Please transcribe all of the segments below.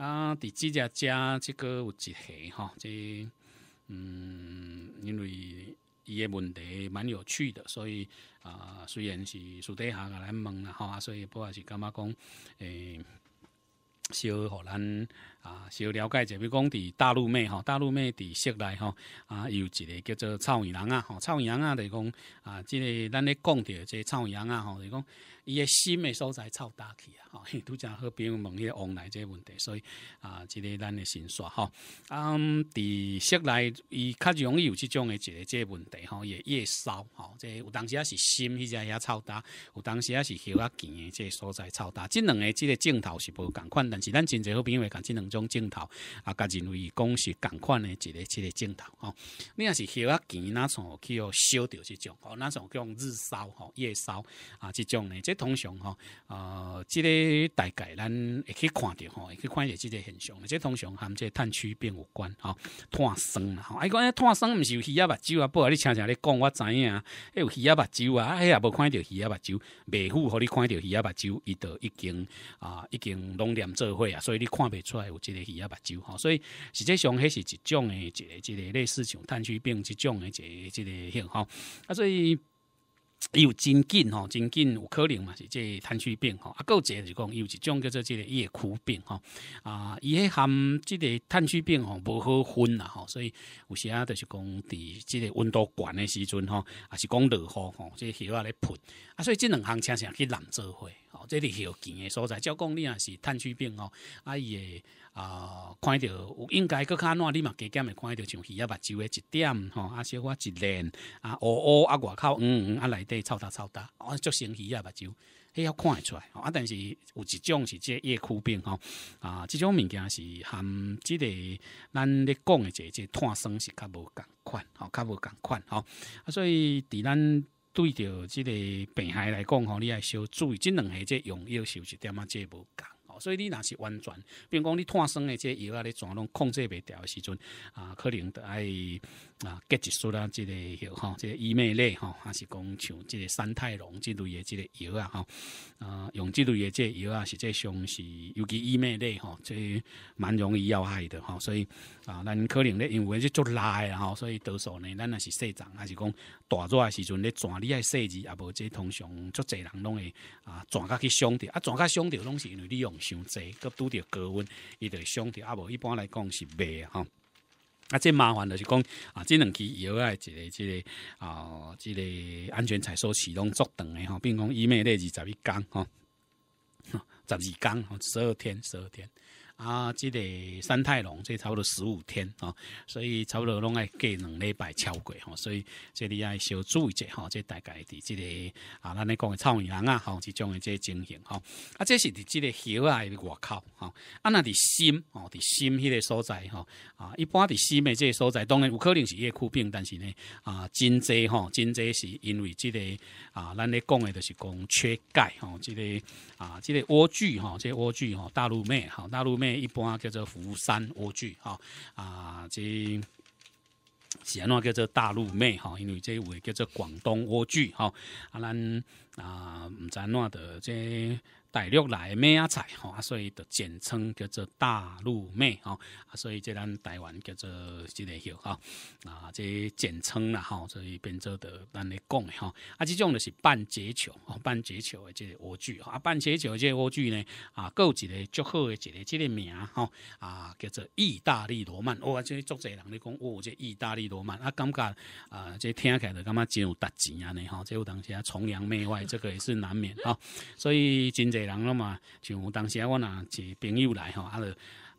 啊，第几只家？这个有几下？哈，这嗯，因为伊诶问题蛮有趣的，所以啊，虽然是私底下来问啦，哈，所以不管是干嘛讲，诶。小，互咱啊，小了解比如讲，伫大陆妹吼？大陆妹伫室内吼？啊，有一个叫做臭味人啊，吼，臭味人啊，伫讲啊，即个咱咧讲着即个臭味人啊，吼，伫讲伊个心诶所在臭大去啊，吼，拄则好比问迄个往来即个问题，所以啊，即个咱诶先说吼，啊，伫室内伊较容易有即种诶一个即个问题吼，也夜烧吼，即有当时啊是心迄只野臭大，有当时啊是血较近诶即个所在臭大，即两个即个镜头是无共款诶。是咱真侪好朋友会共即两种镜头啊，甲认为讲是共款的一个一个镜头吼、哦。你若是烧啊，钱那从去哦烧着即种吼，那从叫日烧吼、夜烧啊，即种呢，即通常吼，呃，即、个大概咱会去看着吼，会去看着即个现象，即通常含即个炭疽病有关吼，炭酸啦，吼、啊，伊讲炭酸毋是有鱼仔目睭啊，不，你听听你讲，我知影，迄有鱼仔目睭啊，迄也无看着鱼仔目睭，未赴互你看着鱼仔目睭，伊都已经啊，已经拢念做。所以你看不出来有这个鱼啊目睭所以实际上迄是一种诶，一个一个类似像炭疽病一种诶，一个一个型啊，所以。伊有真紧吼，真紧有可能嘛，是这炭疽病吼。啊，有一个就讲，伊有一种叫做这个叶枯病吼。啊，伊迄含即个炭疽病吼无好分啦吼，所以有时啊就是讲，伫即个温度悬的时阵吼，啊是讲落雨吼，即个血啊咧喷。啊，所以即两项恰恰去难做花。哦，即个要紧的所在，照讲你若是炭疽病吼，啊伊也。啊，看到有应该去较哪你嘛？加减会看到像鱼啊、目睭诶一点，吼啊，小可一连啊，乌乌啊，外口黄黄啊，内底臭大臭大，啊，足生鱼啊，目睭，迄要看得出来啊。但是有一种是这夜哭病，吼啊，这种物件是含这个咱在讲的这这碳酸是较无同款，吼较无同款，吼。啊，所以，伫咱对着这个病害来讲，吼，你要小注意，这两下这用药是有一点嘛，这无同。所以你若是完全，比如讲你碳酸的这药啊，你全拢控制袂掉的时阵啊，可能得哎。啊，一束啦，即个吼，即个伊麦类吼，还是讲像即个三太龙即类诶，即个药啊，吼，啊，用即类诶，即个药啊，是即上是尤其伊麦类吼，即蛮容易要害的吼，所以啊，咱可能咧因为即足赖诶吼，所以多数呢，咱也是细长，还是讲大热时阵咧转，你爱设字，啊，无即通常足侪人拢会啊转甲去伤着啊转甲伤着拢是因为你用伤济，佮拄着高温，伊的伤着啊无一般来讲是袂吼。啊，这麻烦的是讲啊，这两期也要一个、一个、啊、一个安全采收启动作等的吼，并讲伊每类二十一天吼，十二天，吼，十二天，十二天。啊，即个三太郎即差不多十五天哦，所以差不多拢爱过两礼拜超过吼，所以即里爱小注意者吼，即大概伫即个啊，咱咧讲嘅臭娘啊吼，即种诶即情形吼，啊，这是伫即个血啊外口吼，啊，那伫心吼，伫心迄个所在吼，啊，一般伫心诶即个所在，当然有可能是叶枯病，但是呢啊，真侪吼，真侪是因为即个啊，咱咧讲诶就是讲缺钙吼，即个啊，即个莴苣吼，即莴苣吼，大陆妹吼，大陆妹。一般叫做佛山莴苣哈啊，即，是怎叫做大陆妹哈，因为这位叫做广东莴苣哈啊，咱啊毋知怎的这。大陆来的啊菜吼，所以就简称叫做大陆妹吼，所以即咱台湾叫做即个叫吼，啊这简称啦吼，所以变做的咱嚟讲吼，啊即种就是半截球，啊半截球即蜗具吼，啊半截球即莴苣呢，啊够一个足好的一个即个名吼，啊叫做意大利罗曼，哇即作者人嚟讲，哇即意大利罗曼，啊感觉啊即听起就感觉真有值钱啊你吼，即部东西啊崇洋媚外，这个也是难免啊，所以真正。人了嘛，像当时我那个朋友来吼，啊，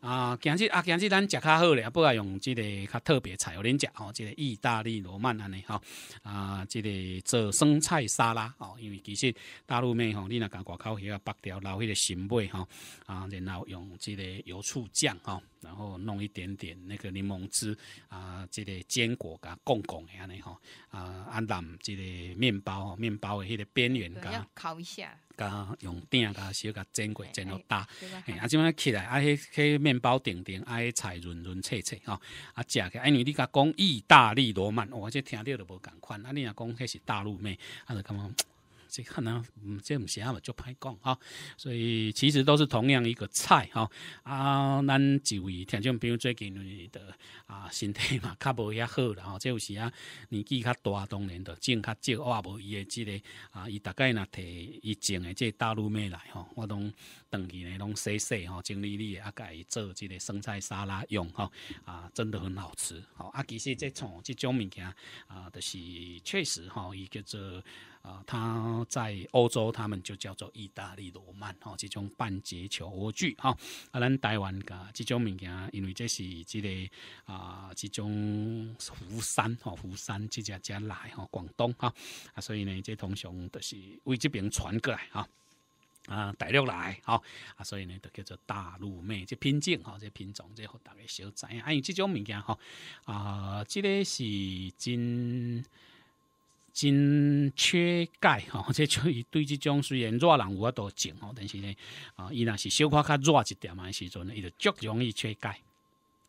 啊，今日啊今日咱食较好咧，不啊，用即个较特别菜，互恁食哦，即个意大利罗曼安尼吼，啊，即个做生菜沙拉哦，因为其实大陆面吼，你若讲外口个北条捞迄个新贝吼，啊，然后用即个油醋酱吼。然后弄一点点那个柠檬汁啊，即个坚果噶贡贡安尼吼啊，啊南即个面包吼，面包的迄个边缘噶，烤一下，噶用鼎噶小噶煎过，煎到大，啊，即阵起来啊，迄迄面包顶顶，啊，菜润润脆脆吼，啊，食个，哎，你甲讲意大利罗曼，我这听着都无共款，啊，你若讲迄是大陆妹，啊，就感觉。这个即这唔啊，嘛，就歹讲哈。所以其实都是同样一个菜哈。啊，咱几位听众朋友最近的啊，身体嘛较无遐好啦。吼，即有时啊年纪较大，当然的种较少，啊无伊的即个啊，伊大概若摕伊种的即大陆妹来吼。我拢长期咧拢洗洗吼，整理理，啊甲伊做即个生菜沙拉用哈。啊，真的很好吃。好啊，其实即创即种物件啊，就是确实哈，伊叫做。啊，他在欧洲，他们就叫做意大利罗曼，吼，这种半截球莴苣，哈，啊，咱台湾噶这种物件，因为这是这个啊，这种佛山吼，佛山这家家来，哈，广东，哈，啊，所以呢，这通常都是为这边传过来，哈，啊，大陆来，哈，啊，所以呢，就叫做大陆妹，这品种，哈，这品种，这好大家小知啊，因为这种物件，哈，啊，这个是真。真缺钙哦，即 就伊对即种虽然热人有我多种哦，但是呢，啊，伊若是小可较热一点诶时阵伊就足容易缺钙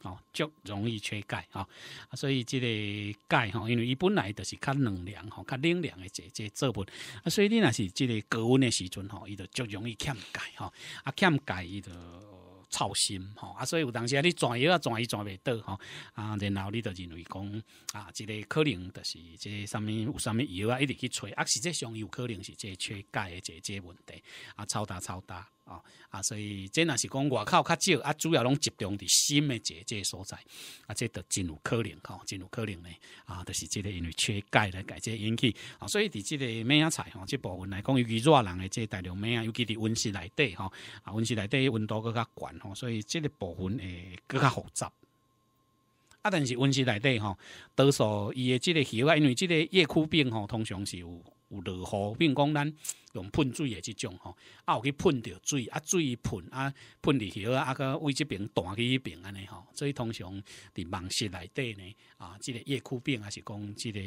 哦，足容易缺钙哦。所以即个钙吼，因为伊本来就是较冷凉吼，较冷凉的这这作物，啊，所以你若是即个高温的时阵吼，伊就足容易欠钙吼，啊，欠钙伊就。操心吼，啊，所以有当时啊，你专药啊专伊专袂倒到吼，啊，然后你就认为讲啊，即个可能就是个上面有上面药啊一直去吹，啊，实际上有可能是个缺钙的这这问题，啊，超大超大。啊啊，所以这若是讲外口较少，啊主要拢集中伫心的这这所在，啊这都真有可能，吼，真有可能呢，啊，就是即个因为缺钙来改这引起，啊，所以伫即个咩啊菜，吼，这部分来讲，尤其热人诶，即大量咩啊，尤其伫温室内底，吼，啊温室内底温度搁较悬，吼，所以即个部分诶搁较复杂，啊，但是温室内底，吼，多数伊诶即个叶啊，因为即个叶枯病，吼，通常是有有落雨，并讲咱。用喷水的即种吼，啊，有去喷着水，啊，水喷啊，喷入去，啊，啊，为即边大去迄边安尼吼，所以通常伫网室内底呢，啊，即个夜枯病还是讲即个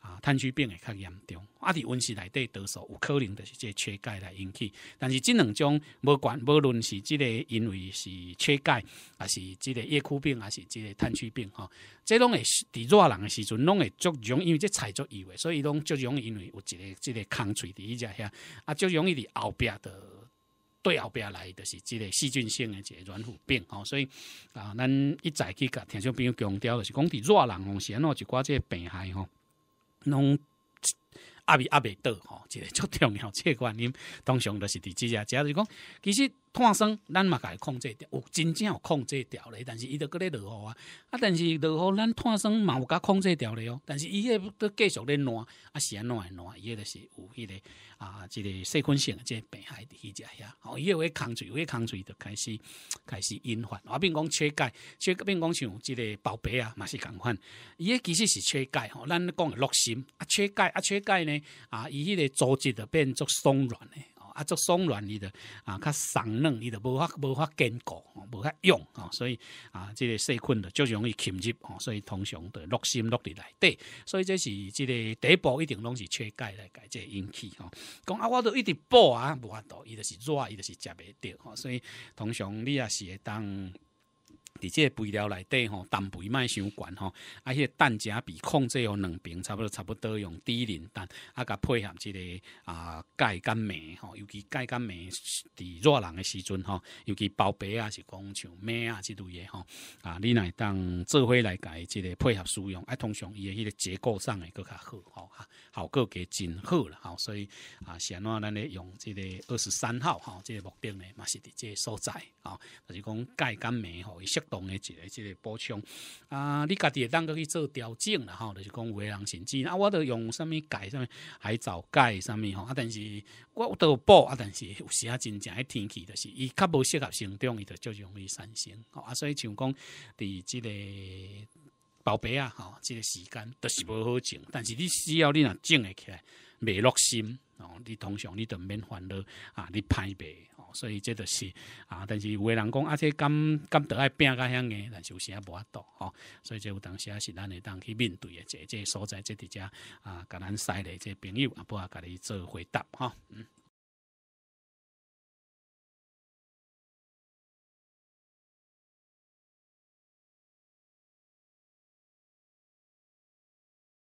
啊，炭疽病会较严重。啊，伫温室内底多数有可能就是即个缺钙来引起。但是即两种，无管无论是即个因为是缺钙，还是即个夜枯病，还是即个炭疽病，吼，这拢会伫热人的时阵，拢会足伤，因为即菜足油诶，所以拢足伤，因为有一个即个空喙伫一遮遐。啊，就容易伫后壁的，对后壁来的是即个细菌性的一个软骨病哦，所以啊，咱一再去甲听众朋友强调的是，讲伫热人是安怎，就即个病害吼，拢压未压未倒吼，一个足重要，即个观念，通常都是伫即只，遮假是讲其实。碳酸，咱嘛甲控制掉，有真正有控制掉咧，但是伊都搁咧落雨啊，啊，但是落雨，咱碳酸嘛有甲控制掉咧哦，但是伊个都继续咧烂，啊，是安怎暖，烂，伊个就是有迄个啊，即个细菌性即个病害迄起遐，哦，伊有迄个抗水，有迄个抗水就开始开始引发，话并讲缺钙，缺并讲像即个宝贝啊，嘛是共款，伊个其实是缺钙，哦，咱讲诶落心啊，缺钙，啊，缺钙呢，啊，伊迄个组织就变作松软诶。啊，足松软伊的啊，较松嫩伊的，无法无法坚固，无法用吼。所以啊，这个细菌的就容易侵入哦，所以通常的落心落力来底，所以这是即个第一步一定拢是缺钙来解这引起吼。讲啊，我都一直补啊，无法度，伊就是热，伊就是食袂着吼，所以通常你也是会当。伫即个肥料内底吼，蛋肥卖伤悬吼，啊，迄个蛋价比控制哦，两瓶差不多差不多用低磷蛋，啊，甲配合即个啊钙、钙镁吼，尤其钙、钙镁伫热人诶时阵吼，尤其包皮啊是讲像镁啊之类诶吼，啊，你来当做伙来伊即个配合使用，啊，通常伊诶迄个结构上会搁较好吼，效果计真好啦吼，所以啊，是安怎咱咧用即个二十三号吼，即个目的呢嘛是伫即个所在啊，就是讲钙、钙镁吼伊适。动的一个即个补充啊，你家己当个去做调整啦吼，就是讲有诶人甚至啊，我都用什物钙，什物海藻钙，什物吼啊，但是我都补啊，但是有时啊真正天气就是伊较无适合生长，伊就就容易生吼。啊。所以像讲，伫即个宝贝啊，吼，即个时间都是不好种，但是你需要你整种起来，未落心哦，你通常你都免烦恼啊，你歹备。所以这就是啊，但是有的人讲，啊，这感感得爱变个样的，但是有时也无度吼。所以这有当时也是咱会当去面对的这这所在这伫遮啊，甲咱西的这朋友啊，不啊，甲你做回答嗯。